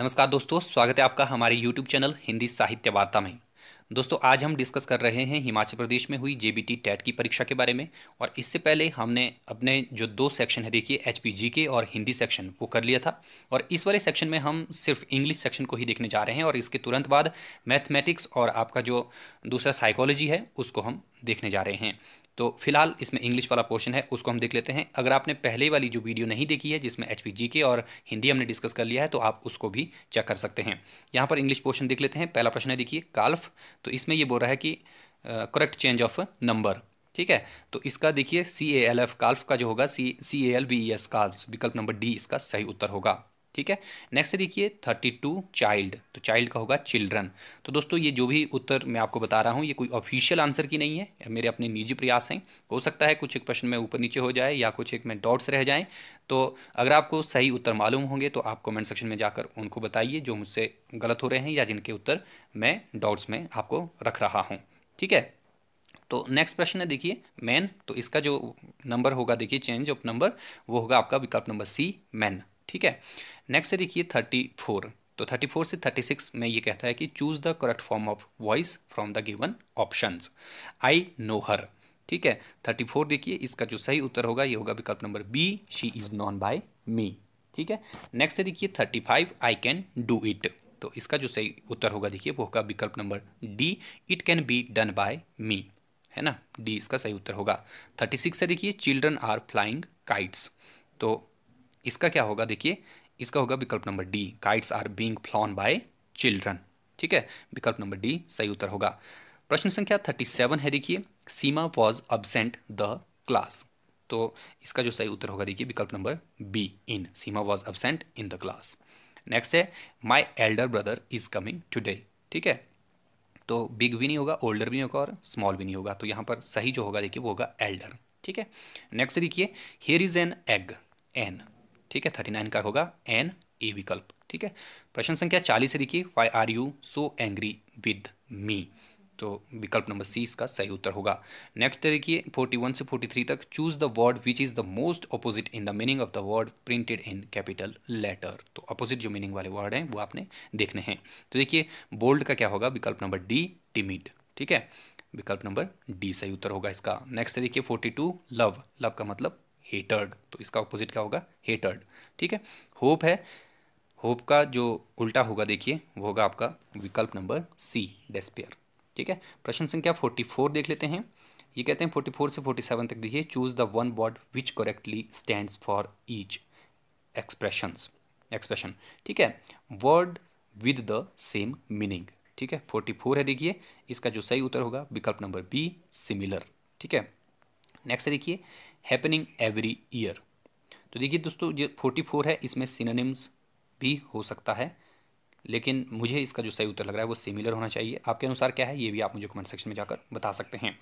नमस्कार दोस्तों स्वागत है आपका हमारे YouTube चैनल हिंदी साहित्य वार्ता में दोस्तों आज हम डिस्कस कर रहे हैं हिमाचल प्रदेश में हुई जेबीटी टेट की परीक्षा के बारे में और इससे पहले हमने अपने जो दो सेक्शन है देखिए एच पी के और हिंदी सेक्शन वो कर लिया था और इस वाले सेक्शन में हम सिर्फ इंग्लिश सेक्शन को ही देखने जा रहे हैं और इसके तुरंत बाद मैथमेटिक्स और आपका जो दूसरा साइकोलॉजी है उसको हम देखने जा रहे हैं तो फिलहाल इसमें इंग्लिश वाला पोर्शन है उसको हम देख लेते हैं अगर आपने पहले वाली जो वीडियो नहीं देखी है जिसमें एच के और हिंदी हमने डिस्कस कर लिया है तो आप उसको भी चेक कर सकते हैं यहाँ पर इंग्लिश पोर्शन देख लेते हैं पहला प्रश्न है देखिए काल्फ तो इसमें ये बोल रहा है कि करेक्ट चेंज ऑफ नंबर ठीक है तो इसका देखिए सी ए एल एफ काल्फ का जो होगा C C A L V E S calf विकल्प नंबर डी इसका सही उत्तर होगा ठीक है नेक्स्ट देखिए थर्टी टू चाइल्ड तो चाइल्ड का होगा चिल्ड्रन तो दोस्तों ये जो भी उत्तर मैं आपको बता रहा हूँ ये कोई ऑफिशियल आंसर की नहीं है मेरे अपने निजी प्रयास हैं हो सकता है कुछ एक प्रश्न में ऊपर नीचे हो जाए या कुछ एक में डॉट्स रह जाएं तो अगर आपको सही उत्तर मालूम होंगे तो आप कमेंट सेक्शन में जाकर उनको बताइए जो मुझसे गलत हो रहे हैं या जिनके उत्तर मैं डॉट्स में आपको रख रहा हूँ ठीक है तो नेक्स्ट प्रश्न है देखिए मैन तो इसका जो नंबर होगा देखिए चेंज ऑफ नंबर वो होगा आपका विकल्प नंबर सी मैन ठीक है नेक्स्ट है देखिए थर्टी फोर तो थर्टी फोर से थर्टी सिक्स में ये कहता है कि choose the correct form of voice from the given option I know her ठीक है थर्टी फोर देखिए इसका जो सही उत्तर होगा ये होगा विकल्प नंबर B she is known by me ठीक है नेक्स्ट है देखिए five I can do it तो इसका जो सही उत्तर होगा देखिए वो होगा विकल्प नंबर D it can be done by me है ना डी इसका सही उत्तर होगा थर्टी सिक्स है देखिए चिल्ड्रन आर फ्लाइंग काइट्स तो इसका क्या होगा देखिए इसका होगा विकल्प नंबर D kites are being flown by children ठीक है विकल्प नंबर डी सही उत्तर होगा प्रश्न संख्या थर्टी सेवन है देखिए Seema was absent the class तो इसका जो सही उत्तर होगा देखिए विकल्प नंबर B in Seema was absent in the class next है my elder brother is coming today ठीक है तो बिग भी नहीं होगा ओल्डर भी नहीं होगा और स्मॉल भी नहीं होगा तो यहाँ पर सही जो होगा देखिए वो होगा एल्डर ठीक है नेक्स्ट देखिए here is an egg an ठीक है थर्टी नाइन का होगा एन ए विकल्प ठीक है प्रश्न संख्या चालीस से देखिए why are you so angry with me तो विकल्प नंबर सी इसका सही उत्तर होगा नेक्स्ट देखिए फोर्टी वन से फोर्टी थ्री तक choose the word which is the most opposite in the meaning of the word printed in capital letter तो अपोजिट जो मीनिंग वाले वर्ड हैं वो आपने देखने हैं तो देखिए बोल्ड का क्या होगा विकल्प नंबर डी टिमिड ठीक है विकल्प नंबर डी सही उत्तर होगा इसका नेक्स्ट देखिए फोर्टी टू लव लव का मतलब हेटर्ड तो इसका ऑपोजिट क्या होगा हेटर्ड ठीक है होप है होप का जो उल्टा होगा देखिए वो होगा आपका विकल्प नंबर सी डेस्पियर ठीक है प्रश्न संख्या फोर्टी फोर देख लेते हैं ये कहते हैं फोर्टी फोर से फोर्टी सेवन तक देखिए choose the one word which correctly stand for each expression expression ठीक है word with the same meaning ठीक है फोर्टी फोर है देखिए इसका जो सही उत्तर होगा विकल्प नंबर बी सिमिलर ठीक है नेक्स्ट देखिए हैपनिंग एवरी ईयर तो देखिए दोस्तों जो फोर्टी फोर है इसमें सिनोनिम्स भी हो सकता है लेकिन मुझे इसका जो सही उत्तर लग रहा है वो सिमिलर होना चाहिए आपके अनुसार क्या है ये भी आप मुझे कमेंट सेक्शन में जाकर बता सकते हैं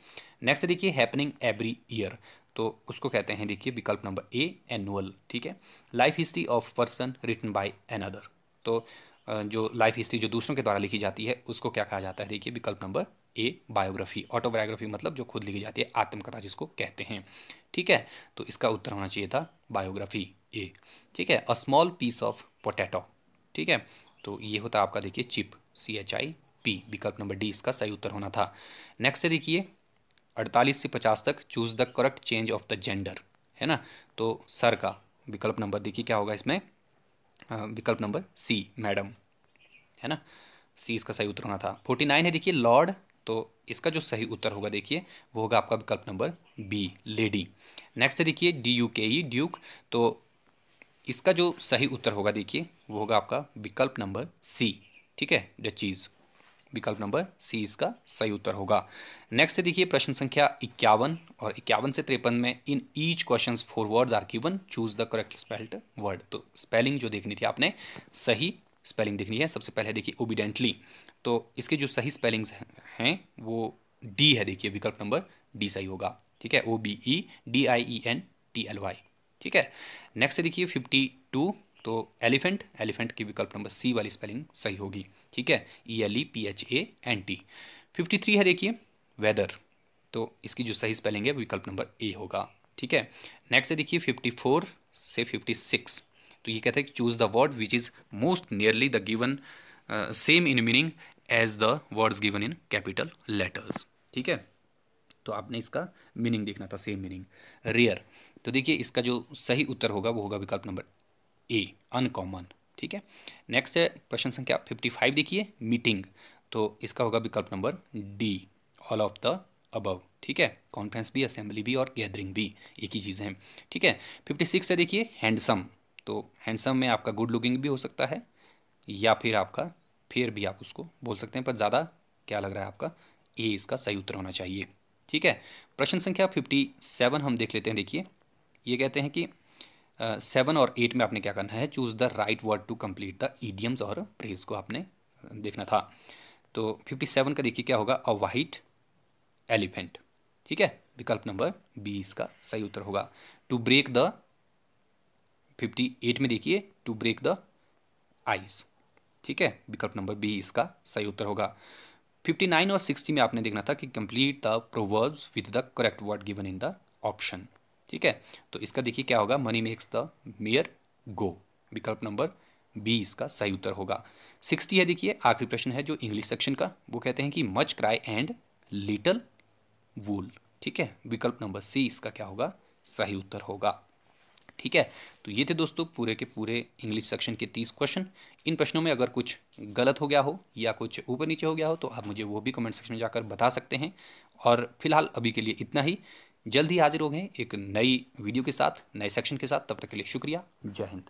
नेक्स्ट देखिए हैपनिंग एवरी ईयर तो उसको कहते हैं देखिए विकल्प नंबर ए एनुअल ठीक है life history of person written by an other तो जो लाइफ हिस्ट्री जो दूसरों के द्वारा लिखी जाती है उसको क्या कहा जाता है देखिए विकल्प नंबर ए बायोग्राफी ऑटोबायोग्राफी मतलब जो खुद लिखी जाती है आत्मकथा जिसको कहते हैं ठीक है तो इसका उत्तर होना चाहिए था बायोग्राफी ए ठीक है a small piece of potato ठीक है तो ये होता आपका देखिए chip C H I P विकल्प नंबर डी इसका सही उत्तर होना था नेक्स्ट देखिए अड़तालीस से पचास तक choose the correct change of the gender है ना तो सर का विकल्प नंबर देखिए क्या होगा इसमें विकल्प नंबर सी मैडम है ना सी इसका सही उत्तर होना था फोर्टी नाइन है देखिए लॉर्ड तो इसका जो सही उत्तर होगा देखिए वो होगा आपका विकल्प नंबर बी लेडी नेक्स्ट है देखिए डी यू के ई ड्यूक तो इसका जो सही उत्तर होगा देखिए वो होगा आपका विकल्प नंबर सी ठीक है द चीज़ विकल्प नंबर सी इसका सही उत्तर होगा नेक्स्ट देखिए प्रश्न संख्या इक्यावन और इक्यावन से तिरपन में in each question four words are given choose the correct spelled word तो स्पेलिंग जो देखनी थी आपने सही स्पेलिंग देखनी है सबसे पहले देखिए ओबिडेंटली तो इसके जो सही स्पेलिंग्स हैं वो डी है देखिए विकल्प नंबर डी सही होगा ठीक है O B E D I E N T L Y ठीक है नेक्स्ट देखिए फिफ्टी टू तो एलिफेंट एलिफेंट की विकल्प नंबर सी वाली स्पेलिंग सही होगी ठीक है E L E P H A N T fifty three है देखिए वेदर तो इसकी जो सही स्पेलिंग है विकल्प नंबर ए होगा ठीक है नेक्स्ट है देखिए फिफ्टी फोर से फिफ्टी सिक्स तो ये कहते हैं कि choose the word which is most nearly the given same in meaning as the words given in capital letters ठीक है तो आपने इसका मीनिंग देखना था सेम मीनिंग रेयर तो देखिए इसका जो सही उत्तर होगा वो होगा विकल्प नंबर ए अनकॉमन ठीक है नेक्स्ट है क्वेश्चन संख्या फिफ्टी फाइव देखिए मीटिंग तो इसका होगा विकल्प नंबर D all of the above ठीक है कॉन्फ्रेंस भी असेंबली भी और गैदरिंग भी एक ही चीज़ है ठीक है फिफ्टी सिक्स है देखिए हैंडसम तो हैंडसम में आपका गुड लुकिंग भी हो सकता है या फिर आपका फिर भी आप उसको बोल सकते हैं पर ज़्यादा क्या लग रहा है आपका ए इसका सही उत्तर होना चाहिए ठीक है प्रश्न संख्या फिफ्टी सेवन हम देख लेते हैं देखिए ये कहते हैं कि सेवन और एट में आपने क्या करना है choose the right word to complete the idioms और प्रेज को आपने देखना था तो फिफ्टी सेवन का देखिए क्या होगा अ वाइट एलिफेंट ठीक है विकल्प नंबर बी इसका सही उत्तर होगा to break the fifty eight में देखिए टू ब्रेक द आइस ठीक है विकल्प नंबर बी इसका सही उत्तर होगा फिफ्टी नाइन और सिक्सटी में आपने देखना था कि complete the proverbs with the correct word given in the option ठीक है तो इसका देखिए क्या होगा money makes the mare go विकल्प नंबर बी इसका सही उत्तर होगा सिक्सटी है देखिए आखिरी प्रश्न है जो इंग्लिश सेक्शन का वो कहते हैं कि much cry and little wool ठीक है विकल्प नंबर सी इसका क्या होगा सही उत्तर होगा ठीक है तो ये थे दोस्तों पूरे के पूरे इंग्लिश सेक्शन के तीस क्वेश्चन इन प्रश्नों में अगर कुछ गलत हो गया हो या कुछ ऊपर नीचे हो गया हो तो आप मुझे वो भी कमेंट सेक्शन में जाकर बता सकते हैं और फिलहाल अभी के लिए इतना ही जल्द ही हाजिर हो गए एक नई वीडियो के साथ नए सेक्शन के साथ तब तक के लिए शुक्रिया जय हिंद